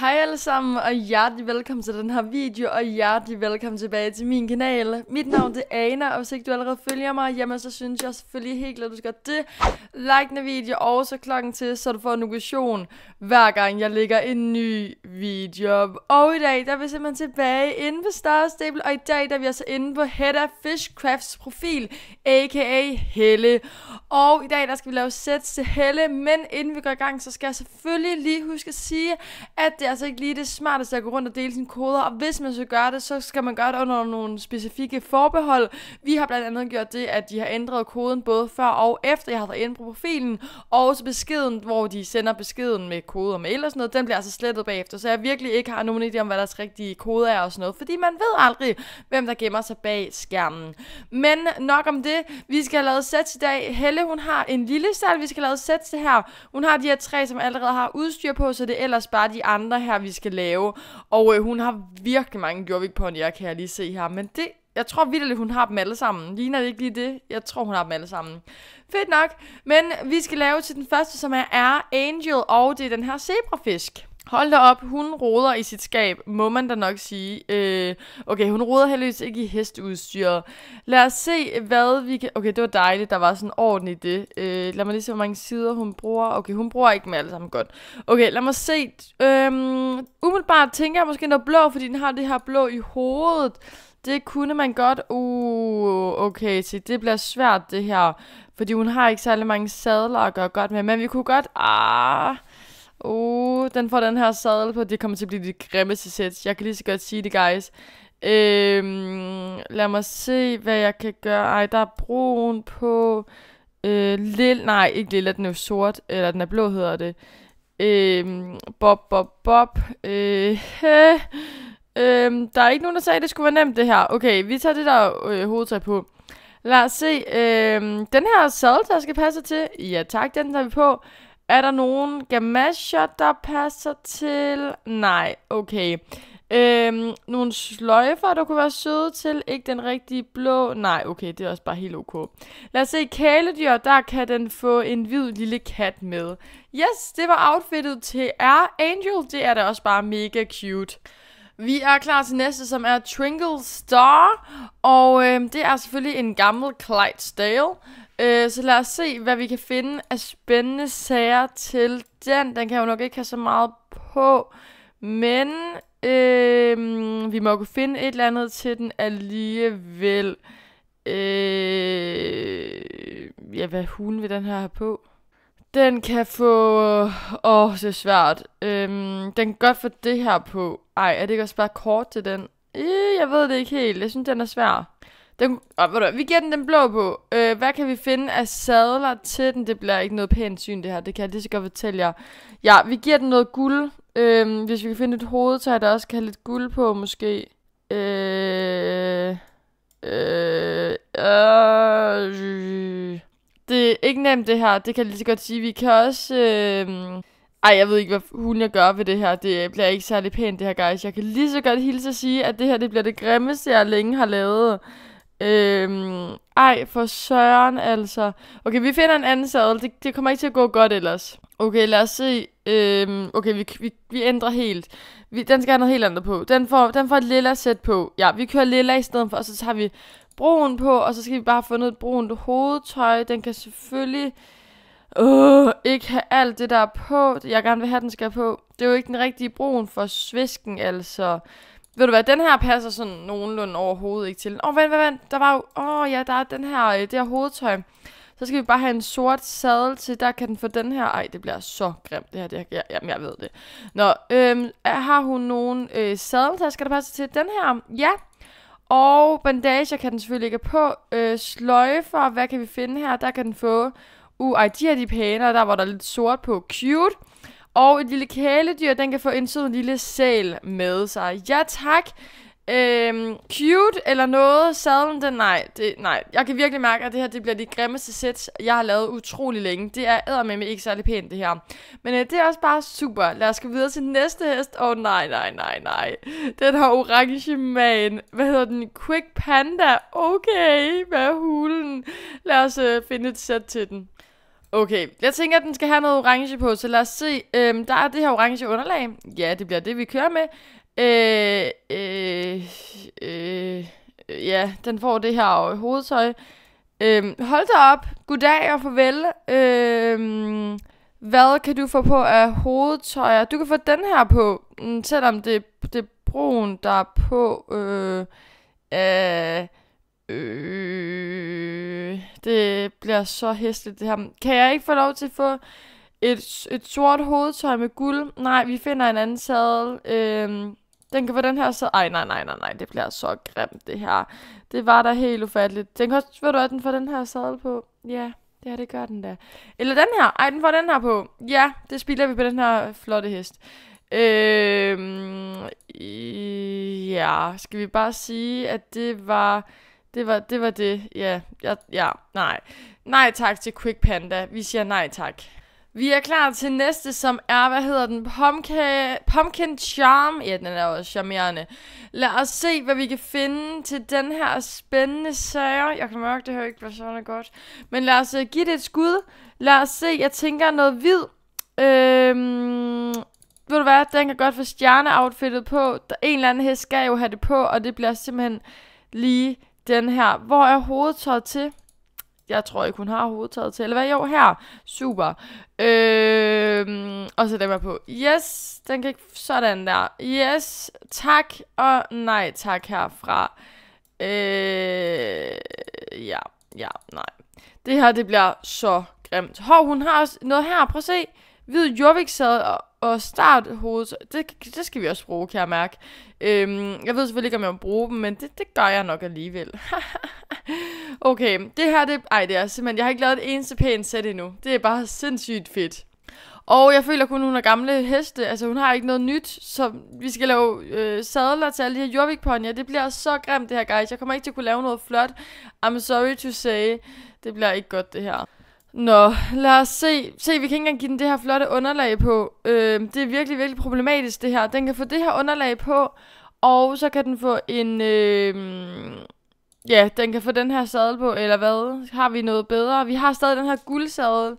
Hej alle sammen og hjertelig velkommen til den her video og hjertelig velkommen tilbage til min kanal. Mit navn det er Ana, og hvis ikke du allerede følger mig, jamen så synes jeg selvfølgelig helt klart, du skal det. Like den video og så klokken til, så du får notation hver gang jeg lægger en ny video. Og i dag der er vi simpelthen tilbage inde på Star Stable, og i dag der er vi altså inde på Hedda Fishcrafts profil, aka Helle. Og i dag der skal vi lave sets til Helle, men inden vi går i gang, så skal jeg selvfølgelig lige huske at sige, at det er altså ikke lige det smarteste at gå rundt og dele sine koder, og hvis man så gør det, så skal man gøre det under nogle specifikke forbehold. Vi har blandt andet gjort det, at de har ændret koden både før og efter, jeg har været inde på profilen, og så beskeden, hvor de sender beskeden med kode og mail og sådan noget, den bliver altså slettet bagefter, så jeg virkelig ikke har nogen idé om, hvad deres rigtige kode er og sådan noget, fordi man ved aldrig, hvem der gemmer sig bag skærmen. Men nok om det, vi skal have lavet sæt i dag. Helle, hun har en lille salg, vi skal have lavet sæt til her. Hun har de her tre, som allerede har udstyr på, så det er ellers bare de andre andre her, vi skal lave. Og øh, hun har virkelig mange jorvik ponyer, kan jeg lige se her. Men det, jeg tror at hun har dem alle sammen. Ligner det ikke lige det? Jeg tror, hun har dem alle sammen. Fedt nok. Men vi skal lave til den første, som er Angel, og det er den her zebrafisk. Hold da op, hun roder i sit skab, må man da nok sige. Øh, okay, hun roder heldigvis ikke i hesteudstyr. Lad os se, hvad vi kan... Okay, det var dejligt, der var sådan orden i det. Øh, lad mig lige se, hvor mange sider hun bruger. Okay, hun bruger ikke med alle sammen godt. Okay, lad mig se. Øh, umiddelbart tænker jeg måske noget blå, fordi den har det her blå i hovedet. Det kunne man godt... Uh, okay, se, det bliver svært det her. Fordi hun har ikke særlig mange sadler at gøre godt med. Men vi kunne godt... Ah... Uh, Oh, den får den her sadel på. Det kommer til at blive det grimmeste sæt. Jeg kan lige så godt sige det, guys. Øhm, lad mig se, hvad jeg kan gøre. Ej, der er brun på... Øh, lille, nej, ikke lille, den er jo sort, eller den er blå hedder det. Øhm, bob, bob, bob. Øh, øh, øh, der er ikke nogen, der sagde, at det skulle være nemt det her. Okay, vi tager det der øh, hovedtag på. Lad os se, øh, den her sadel, der skal passe til. Ja tak, den tager vi på. Er der nogen gamasher, der passer til? Nej, okay. Øhm, nogle sløjfer, der kunne være søde til. Ikke den rigtige blå. Nej, okay, det er også bare helt ok. Lad os se kæledyr. Der kan den få en hvid lille kat med. Yes, det var outfittet til R. Angel. Det er da også bare mega cute. Vi er klar til næste, som er Twinkle Star. Og øhm, det er selvfølgelig en gammel Clydesdale. Øh, så lad os se, hvad vi kan finde af spændende sager til den. Den kan jo nok ikke have så meget på, men øh, vi må kunne finde et eller andet til den alligevel. Øh, ja, hvad hun vil den her have på? Den kan få... Åh, oh, det er svært. Øhm, den kan godt få det her på. Ej, er det ikke også bare kort til den? Øh, jeg ved det ikke helt. Jeg synes, den er svær. Den, oh, hvad du, vi giver den den blå på. Øh, hvad kan vi finde af sadler til den? Det bliver ikke noget pænt syn, det her. Det kan jeg lige så godt fortælle jer. Ja, vi giver den noget guld. Øh, hvis vi kan finde et hovedtøj, der også kan have lidt guld på, måske. Øh, øh, øh, det er ikke nemt, det her. Det kan jeg lige så godt sige. Vi kan også... Øh, ej, jeg ved ikke, hvad hun jeg gør ved det her. Det bliver ikke særlig pænt, det her, guys. Jeg kan lige så godt hilse at sige, at det her det bliver det grimmeste, jeg længe har lavet. Øhm, ej, for søren altså. Okay, vi finder en anden sadel. Det, det kommer ikke til at gå godt ellers. Okay, lad os se. Øhm, okay, vi, vi, vi ændrer helt. Vi, den skal have noget helt andet på. Den får, den får et lilla sæt på. Ja, vi kører lilla i stedet for, og så tager vi brun på, og så skal vi bare få noget et brunt hovedtøj. Den kan selvfølgelig øh, ikke have alt det der på. Jeg gerne vil have, den skal på. Det er jo ikke den rigtige brun for svisken, altså. Ved du hvad, den her passer sådan nogenlunde overhovedet ikke til. Åh, oh, vent, vent, vent, der var jo, åh oh, ja, der er den her, øh, det her hovedtøj. Så skal vi bare have en sort sadel til, der kan den få den her. Ej, det bliver så grimt det her, det her. Jamen, jeg ved det. Nå, øhm, har hun nogen øh, sadel, der passer til den her? Ja. Og bandager kan den selvfølgelig ikke på. Øh, sløjfer, hvad kan vi finde her? Der kan den få... Uh, ej, de her de pæne, der var der lidt sort på. Cute. Og et lille kæledyr, den kan få en sød lille sæl med sig. Ja tak. Øhm, cute eller noget, sadlen den, nej, det, nej. Jeg kan virkelig mærke, at det her det bliver de grimmeste sæt, jeg har lavet utrolig længe. Det er med ikke særlig pænt, det her. Men øh, det er også bare super. Lad os gå videre til næste hest. Åh, oh, nej, nej, nej, nej. Den har orange man. Hvad hedder den? Quick Panda. Okay, hvad er hulen? Lad os øh, finde et sæt til den. Okay, jeg tænker, at den skal have noget orange på, så lad os se. Øhm, der er det her orange underlag. Ja, det bliver det, vi kører med. Øh, øh, øh, ja, den får det her hovedtøj. Øhm, hold da op. Goddag og farvel. Øhm, hvad kan du få på af hovedtøj? Du kan få den her på, mm, selvom det, det er brun, der er på. Øh, øh, Øh, det bliver så hæsligt det her. Kan jeg ikke få lov til at få et, et sort hovedtøj med guld? Nej, vi finder en anden sadel. Øh, den kan få den her så... Ej, nej, nej, nej, nej, det bliver så grimt, det her. Det var da helt ufatteligt. Den kan også... Ved du at den får den her sadel på? Ja, det ja, det gør den da. Eller den her. Ej, den får den her på. Ja, det spilder vi på den her flotte hest. Øh, ja, skal vi bare sige, at det var det var det, var det. ja. ja, ja nej. Nej tak til Quick Panda. Vi siger nej tak. Vi er klar til næste, som er, hvad hedder den? Pumpkin, Pumpkin Charm. Ja, den er også charmerende. Lad os se, hvad vi kan finde til den her spændende sager. Jeg kan mærke, det her ikke bliver sådan godt. Men lad os uh, give det et skud. Lad os se, jeg tænker noget hvid. Øhm, ved du hvad, den kan godt få stjerneoutfittet på. Der en eller anden hest skal jo have det på, og det bliver simpelthen lige den her, hvor er hovedtøjet til? Jeg tror ikke, hun har hovedtøjet til. Eller hvad? Jo, her. Super. Øhm, og så dem her på. Yes, den kan ikke... Sådan der. Yes, tak og nej tak herfra. Øh, ja, ja, nej. Det her, det bliver så grimt. Hov, hun har også noget her. Prøv at se. Hvid Jorvik sad og og hovedet, det, det skal vi også bruge, kan jeg mærke. Øhm, jeg ved selvfølgelig ikke, om jeg må bruge dem, men det, det gør jeg nok alligevel. okay, det her, det, ej, det er simpelthen, jeg har ikke lavet et eneste pænt sæt endnu. Det er bare sindssygt fedt. Og jeg føler kun, hun er gamle heste. Altså, hun har ikke noget nyt, så vi skal lave øh, sadler til alle de her jorvik Det bliver så grimt, det her, guys. Jeg kommer ikke til at kunne lave noget flot. I'm sorry to say. Det bliver ikke godt, det her. Nå, lad os se. Se, vi kan ikke engang give den det her flotte underlag på. Øh, det er virkelig, virkelig problematisk, det her. Den kan få det her underlag på, og så kan den få en... Øh, ja, den kan få den her sadel på, eller hvad? Har vi noget bedre? Vi har stadig den her guldsadel.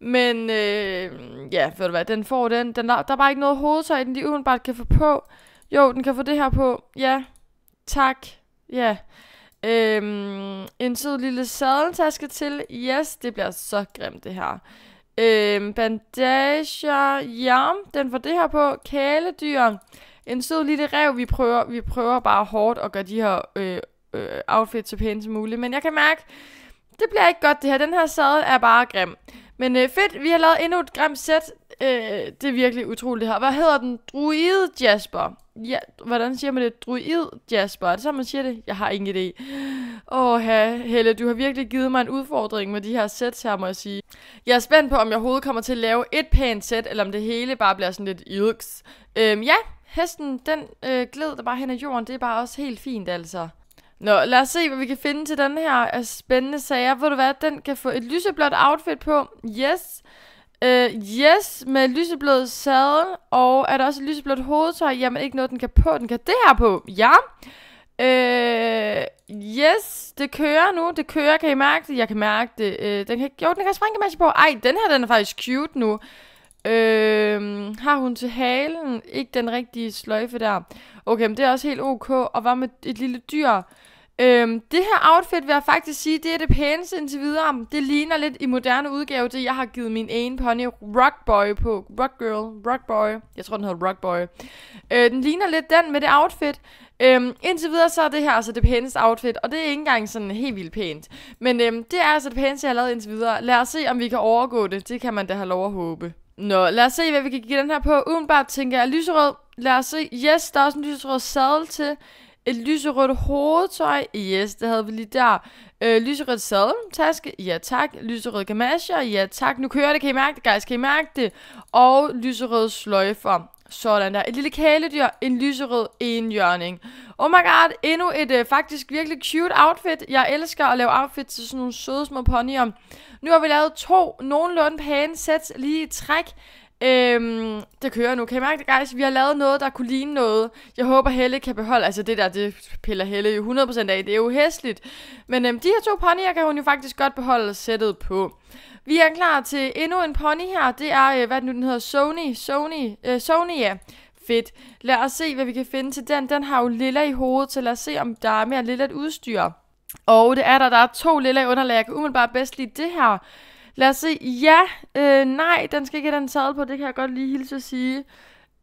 Men øh, ja, ved du hvad, den får den. den der, der er bare ikke noget hovedtøj, den de umiddelbart kan få på. Jo, den kan få det her på. Ja, tak. Ja. Øhm, en sød lille sadeltaske til. Yes, det bliver så grimt det her. Øhm, bandager, ja, den får det her på. Kæledyr. En sød lille rev. Vi prøver, vi prøver bare hårdt at gøre de her øh, øh, outfits så pæne som muligt. Men jeg kan mærke, det bliver ikke godt det her. Den her sadel er bare grim. Men øh, fedt, vi har lavet endnu et grimt sæt. Øh, det er virkelig utroligt det her. Hvad hedder den? Druid Jasper. Ja, hvordan siger man det? Druid Jasper. Er det så, man siger det? Jeg har ingen idé. Åh, Helle, du har virkelig givet mig en udfordring med de her sæt her, må jeg sige. Jeg er spændt på, om jeg overhovedet kommer til at lave et pænt sæt, eller om det hele bare bliver sådan lidt yks. Øhm, ja, hesten, den øh, gled der bare hen ad jorden. Det er bare også helt fint, altså. Nå, lad os se, hvad vi kan finde til den her øh, spændende sager. Ved du hvad, den kan få et lyseblåt outfit på. Yes. Uh, yes, med lyseblød sadel, og er der også lyseblødt hovedtøj? Jamen ikke noget, den kan på, den kan det her på. Ja. Øh, yes, det kører nu, det kører, kan I mærke det? Jeg kan mærke det. Uh, den kan, jo, den kan springe på. Ej, den her, den er faktisk cute nu. Uh, har hun til halen? Ikke den rigtige sløjfe der. Okay, men det er også helt ok. Og hvad med et lille dyr? Øhm, det her outfit vil jeg faktisk sige, det er det pæneste indtil videre. Det ligner lidt i moderne udgave, det jeg har givet min ene pony Rockboy på. Rock Girl, Rockboy. Jeg tror, den hedder Rockboy. Øh, den ligner lidt den med det outfit. Øhm, indtil videre så er det her altså det pæneste outfit, og det er ikke engang sådan helt vildt pænt. Men øhm, det er altså det pæneste, jeg har lavet indtil videre. Lad os se, om vi kan overgå det. Det kan man da have lov at håbe. Nå, lad os se, hvad vi kan give den her på. Udenbart tænker jeg lyserød. Lad os se. Yes, der er også en lyserød sadel til. Et lyserødt hovedtøj, yes, det havde vi lige der. Øh, lyserødt sadeltaske, ja tak. Lyserød gamasjer, ja tak. Nu kører det, kan I mærke det, guys, kan I mærke det? Og lyserød sløjfer, sådan der. Et lille kæledyr, en lyserød enhjørning. Oh my god, endnu et øh, faktisk virkelig cute outfit. Jeg elsker at lave outfits til sådan nogle søde små ponyer. Nu har vi lavet to nogenlunde pæne sæt lige i træk. Øhm, det kører nu. Kan I mærke det, guys? Vi har lavet noget, der kunne ligne noget. Jeg håber, Helle kan beholde... Altså, det der, det piller Helle jo 100% af. Det er jo hæsligt. Men øhm, de her to ponyer kan hun jo faktisk godt beholde sættet på. Vi er klar til endnu en pony her. Det er, øh, hvad nu den hedder? Sony. Sony. Øh, Sony, ja. Fedt. Lad os se, hvad vi kan finde til den. Den har jo lilla i hovedet, så lad os se, om der er mere lilla udstyr. Og det er der. Der er to lilla underlag. Jeg kan umiddelbart bedst lide det her. Lad os se. Ja, øh, nej, den skal ikke have den sadel på, det kan jeg godt lige hilse at sige.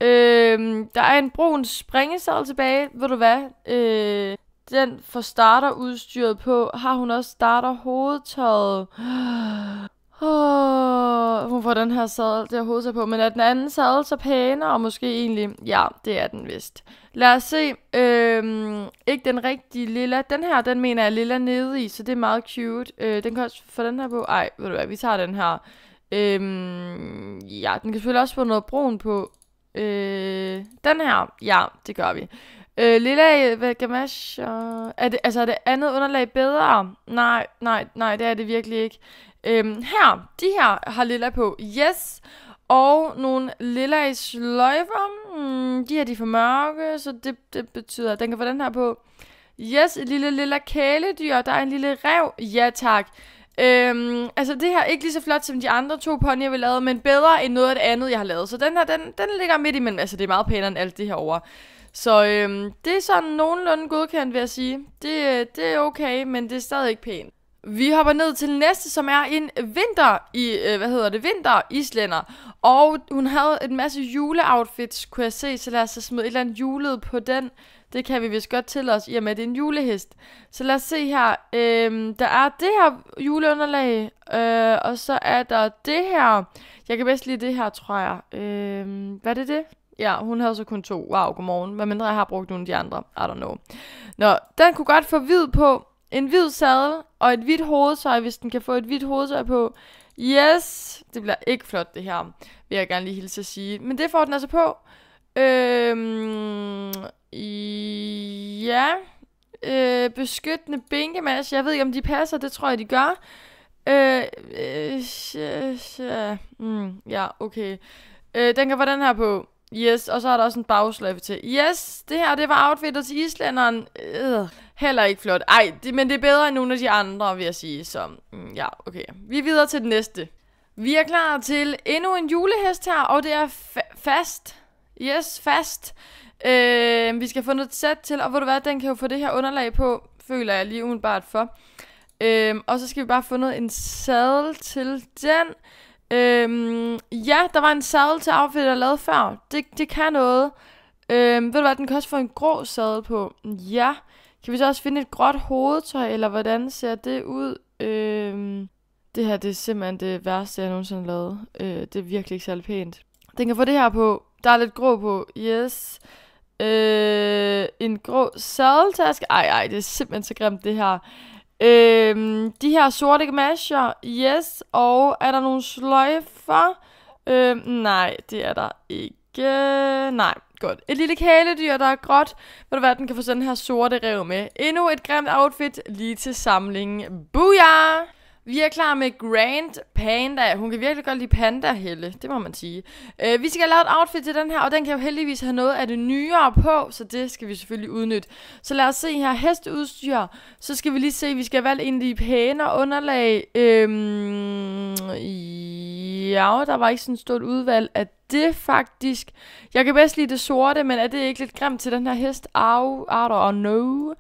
Øh, der er en brun springesadel tilbage, ved du hvad? Øh, den får starterudstyret på. Har hun også starter hovedtøjet? for den her sadel, det har hovedet på, men er den anden sadel så pænere, og måske egentlig, ja, det er den vist. Lad os se, øhm, ikke den rigtige lilla, den her, den mener jeg er lilla nede i, så det er meget cute. Øh, den kan også få den her på, ej, ved du hvad, vi tager den her. Øhm, ja, den kan selvfølgelig også få noget brun på. Øh, den her, ja, det gør vi. Øh, lilla gamash, er det, altså er det andet underlag bedre? Nej, nej, nej, det er det virkelig ikke. Øhm, her, de her har lilla på. Yes. Og nogle lilla i sløjfer. Mm, de her de er for mørke, så det, det betyder, at den kan få den her på. Yes, et lille lilla kæledyr. Der er en lille rev. Ja tak. Øhm, altså det her er ikke lige så flot som de andre to ponyer, vi lavede, men bedre end noget af det andet, jeg har lavet. Så den her, den, den ligger midt imellem. Altså det er meget pænere end alt det her over. Så øhm, det er sådan nogenlunde godkendt, vil jeg sige. Det, det er okay, men det er stadig ikke pænt. Vi hopper ned til næste, som er en vinter i, øh, hvad hedder det, vinter islænder. Og hun havde en masse juleoutfits, kunne jeg se, så lad os så smide et eller andet julet på den. Det kan vi vist godt til os, i og med at det er en julehest. Så lad os se her. Øhm, der er det her juleunderlag, øh, og så er der det her. Jeg kan bedst lide det her, tror jeg. Øhm, hvad er det det? Ja, hun havde så kun to. Wow, godmorgen. Hvad mindre jeg har brugt nogle af de andre. I don't know. Nå, den kunne godt få hvid på en hvid sadel og et hvidt hovedtøj, hvis den kan få et hvidt hovedtøj på. Yes, det bliver ikke flot det her, vil jeg gerne lige hilse at sige. Men det får den altså på. Øhm, ja, øh, beskyttende bænkemasse. Jeg ved ikke, om de passer, det tror jeg, de gør. Øh, øh, ja, mm, ja, okay. Øh, den kan få den her på. Yes, og så er der også en bagsløjfe til. Yes, det her, det var outfitter til islænderen. Øh. Heller ikke flot. Ej, det, men det er bedre end nogle af de andre, vil jeg sige. Så mm, ja, okay. Vi er videre til den næste. Vi er klar til endnu en julehest her, og det er fa- fast. Yes, fast. Øh, vi skal få noget sæt til, og hvor du hvad, den kan jo få det her underlag på, føler jeg lige umiddelbart for. Øh, og så skal vi bare få noget en sadel til den. Øh, ja, der var en sadel til outfit, der lavede før. Det, det kan noget. Øh, ved du hvad, den kan også få en grå sadel på. Ja. Kan vi så også finde et gråt hovedtøj, eller hvordan ser det ud? Øhm, det her det er simpelthen det værste, jeg nogensinde har lavet. Øh, det er virkelig ikke særlig pænt. Den kan få det her på. Der er lidt grå på. Yes. Øh, en grå sadeltaske. Ej, ej, det er simpelthen så grimt, det her. Øh, de her sorte gamasher. Yes. Og er der nogle sløjfer? Øh, nej, det er der ikke. Nej, godt. Et lille kæledyr, der er gråt. Ved du hvad, den kan få sådan her sorte rev med. Endnu et grimt outfit lige til samlingen. Booyah! Vi er klar med Grand Panda. Hun kan virkelig godt lide panda, Helle. Det må man sige. Øh, vi skal have lavet et outfit til den her, og den kan jo heldigvis have noget af det nyere på, så det skal vi selvfølgelig udnytte. Så lad os se her. Hesteudstyr. Så skal vi lige se, vi skal have valgt en af de pæne underlag. Øhm, i Royale, der var ikke sådan et stort udvalg af det faktisk. Jeg kan bedst lide det sorte, men er det ikke lidt grimt til den her hest? Au, Arter og No.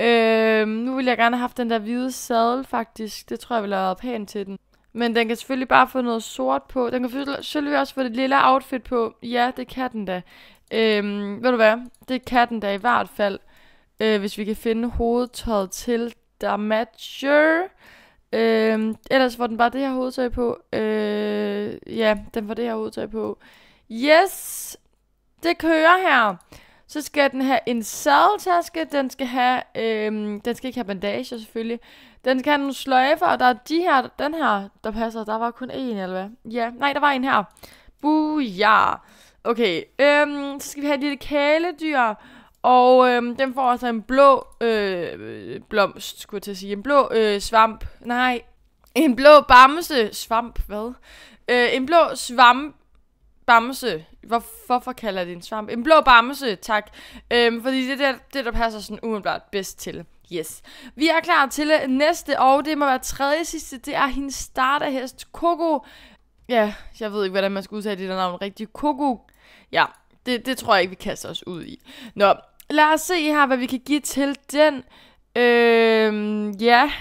Øhm, nu ville jeg gerne have haft den der hvide sadel faktisk. Det tror jeg ville have været pænt til den. Men den kan selvfølgelig bare få noget sort på. Den kan selvfølgelig også få det lille outfit på. Ja, det kan den da. Øhm, ved du hvad? Det kan den da i hvert fald. Øh, hvis vi kan finde hovedtøjet til, der matcher. Øhm, ellers får den bare det her hovedtøj på. Øh, ja, den var det her udtag på. Yes, det kører her. Så skal den have en sadeltaske, den skal have, øhm, den skal ikke have bandager selvfølgelig. Den skal have nogle sløjfer, og der er de her, den her, der passer, der var kun en eller hvad? Ja, nej, der var en her. Buja. Okay, øhm, så skal vi have et lille kæledyr, og øhm, den får altså en blå øh, blomst, skulle jeg til at sige. En blå øh, svamp. Nej, en blå bamse. Svamp, hvad? Øh, en blå svamp bamse. Hvor, hvorfor kalder det en svamp? En blå bamse, tak. Øhm, fordi det er det, der passer sådan umiddelbart bedst til. Yes. Vi er klar til næste, og det må være tredje sidste. Det er hendes starterhest, Coco. Ja, jeg ved ikke, hvordan man skal udtale det der navn rigtigt. Coco. Ja, det, det tror jeg ikke, vi kaster os ud i. Nå, lad os se her, hvad vi kan give til den. Øhm, ja,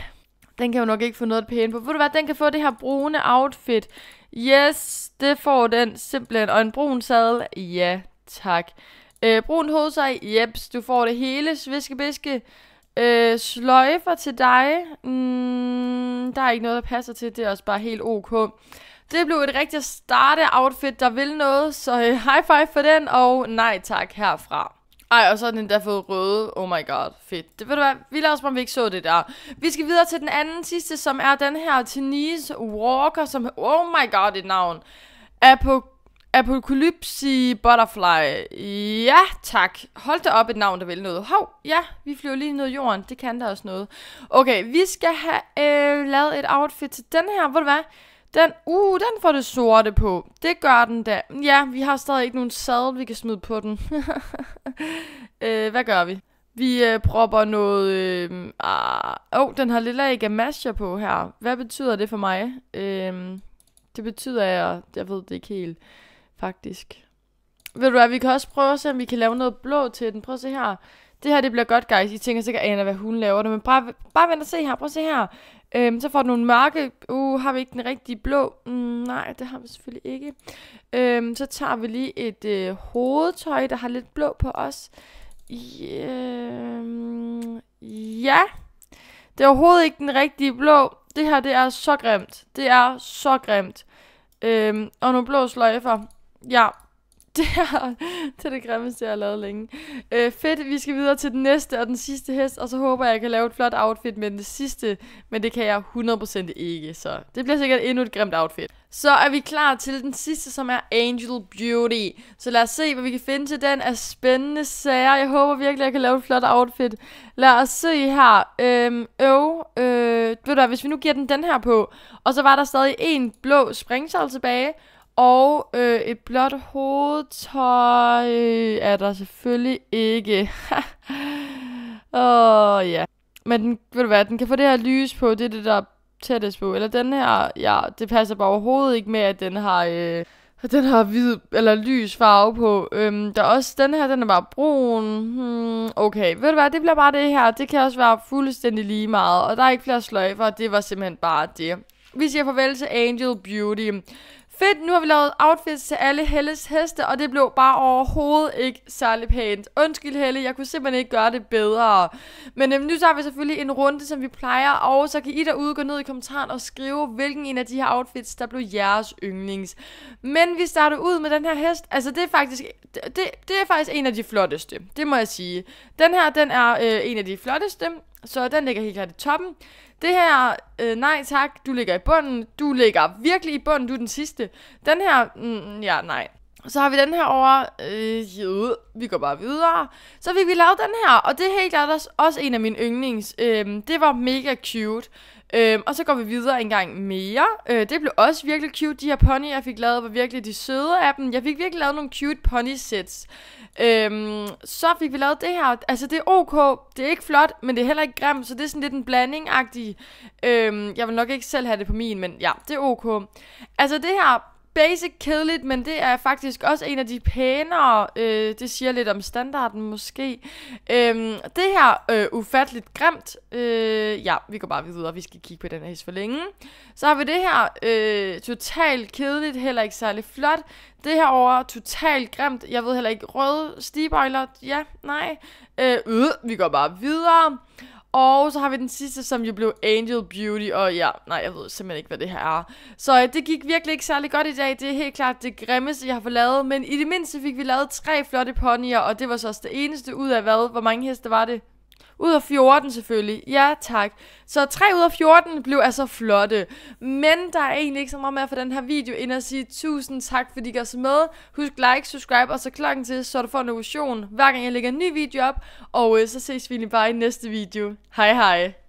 den kan jo nok ikke få noget pænt på. Ved du hvad, den kan få det her brune outfit. Yes, det får den simpelthen. Og en brun sadel? Ja, tak. Øh, brun hovedsag? Jeps, du får det hele. Sviskebiske. Øh, sløjfer til dig? Mm, der er ikke noget, der passer til. Det er også bare helt ok. Det blev et rigtigt starte-outfit, der vil noget, så øh, high five for den, og nej tak herfra. Ej, og så har den der fået røde. Oh my god, fedt. Det ved du hvad, vi lader os om, vi ikke så det der. Vi skal videre til den anden sidste, som er den her Tenise Walker, som, oh my god, et navn. Apokalypse Butterfly. Ja, tak. Hold da op et navn, der vil noget. Hov, ja, vi flyver lige ned i jorden. Det kan der også noget. Okay, vi skal have øh, lavet et outfit til den her. Ved du hvad? Den, uh, den får det sorte på. Det gør den da. Ja, vi har stadig ikke nogen sadel, vi kan smide på den. øh, hvad gør vi? Vi øh, propper noget... Øh, ah, oh, den har lilla gamasher på her. Hvad betyder det for mig? Øh, det betyder, at jeg, jeg ved det ikke helt, faktisk. Ved du hvad, vi kan også prøve at se, om vi kan lave noget blå til den. Prøv at se her. Det her, det bliver godt, guys. I tænker sikkert, Anna, hvad hun laver det. Men bare, bare vent og se her. Prøv at se her. Øhm, så får du nogle mørke. Uh, har vi ikke den rigtige blå? Mm, nej, det har vi selvfølgelig ikke. Øhm, så tager vi lige et øh, hovedtøj, der har lidt blå på os. Yeah. ja. Det er overhovedet ikke den rigtige blå. Det her, det er så grimt. Det er så grimt. Øhm, og nogle blå sløjfer. Ja, det er, det er det grimmeste, jeg har lavet længe. Øh, fedt, vi skal videre til den næste og den sidste hest, og så håber jeg, jeg kan lave et flot outfit med den sidste, men det kan jeg 100% ikke, så det bliver sikkert endnu et grimt outfit. Så er vi klar til den sidste, som er Angel Beauty. Så lad os se, hvad vi kan finde til den af spændende sager. Jeg håber virkelig, jeg kan lave et flot outfit. Lad os se her. Øhm, øv, øh, ved du hvis vi nu giver den den her på, og så var der stadig en blå springsal tilbage, og øh, et blåt hovedtøj øh, er der selvfølgelig ikke. Åh, oh, ja. Men den, ved du hvad, den kan få det her lys på, det er det, der er tættest på. Eller den her, ja, det passer bare overhovedet ikke med, at den har... Øh, den har hvid, eller lys farve på. Øhm, der er også den her, den er bare brun. Hmm, okay, ved du hvad, det bliver bare det her. Det kan også være fuldstændig lige meget. Og der er ikke flere sløjfer, det var simpelthen bare det. Vi siger farvel til Angel Beauty fedt, nu har vi lavet outfits til alle Helles heste, og det blev bare overhovedet ikke særlig pænt. Undskyld Helle, jeg kunne simpelthen ikke gøre det bedre. Men øhm, nu tager vi selvfølgelig en runde, som vi plejer, og så kan I derude gå ned i kommentaren og skrive, hvilken en af de her outfits, der blev jeres yndlings. Men vi starter ud med den her hest, altså det er faktisk, det, det, er faktisk en af de flotteste, det må jeg sige. Den her, den er øh, en af de flotteste, så den ligger helt klart i toppen. Det her, øh, nej tak, du ligger i bunden. Du ligger virkelig i bunden, du er den sidste. Den her, mm, ja nej. Så har vi den her over, øh, jo, vi går bare videre. Så fik vi lavet den her, og det er helt klart også en af mine yndlings. Øh, det var mega cute. Øhm, og så går vi videre en gang mere. Øh, det blev også virkelig cute. De her pony, jeg fik lavet, var virkelig de søde af dem. Jeg fik virkelig lavet nogle cute pony sets. Øhm, så fik vi lavet det her. Altså, det er ok. Det er ikke flot, men det er heller ikke grimt, så det er sådan lidt en blanding-agtig. Øhm, jeg vil nok ikke selv have det på min, men ja, det er ok. Altså, det her basic kedeligt, men det er faktisk også en af de pænere. Øh, det siger lidt om standarden måske. Øhm, det her øh, ufatteligt grimt. Øh, ja, vi går bare videre, vi skal kigge på den her his for længe. Så har vi det her øh, totalt kedeligt, heller ikke særlig flot. Det her over totalt grimt. Jeg ved heller ikke, røde stibøjler, Ja, nej. Øh, øh, vi går bare videre. Og så har vi den sidste, som jo blev Angel Beauty, og ja, nej, jeg ved simpelthen ikke, hvad det her er. Så øh, det gik virkelig ikke særlig godt i dag, det er helt klart det grimmeste, jeg har fået lavet, men i det mindste fik vi lavet tre flotte ponyer, og det var så også det eneste ud af hvad, hvor mange heste var det? ud af 14 selvfølgelig. Ja, tak. Så 3 ud af 14 blev altså flotte. Men der er egentlig ikke så meget mere for den her video, end at sige tusind tak, fordi I gør så med. Husk like, subscribe og så klokken til, så du får en notation, hver gang jeg lægger en ny video op. Og øh, så ses vi lige bare i næste video. Hej hej.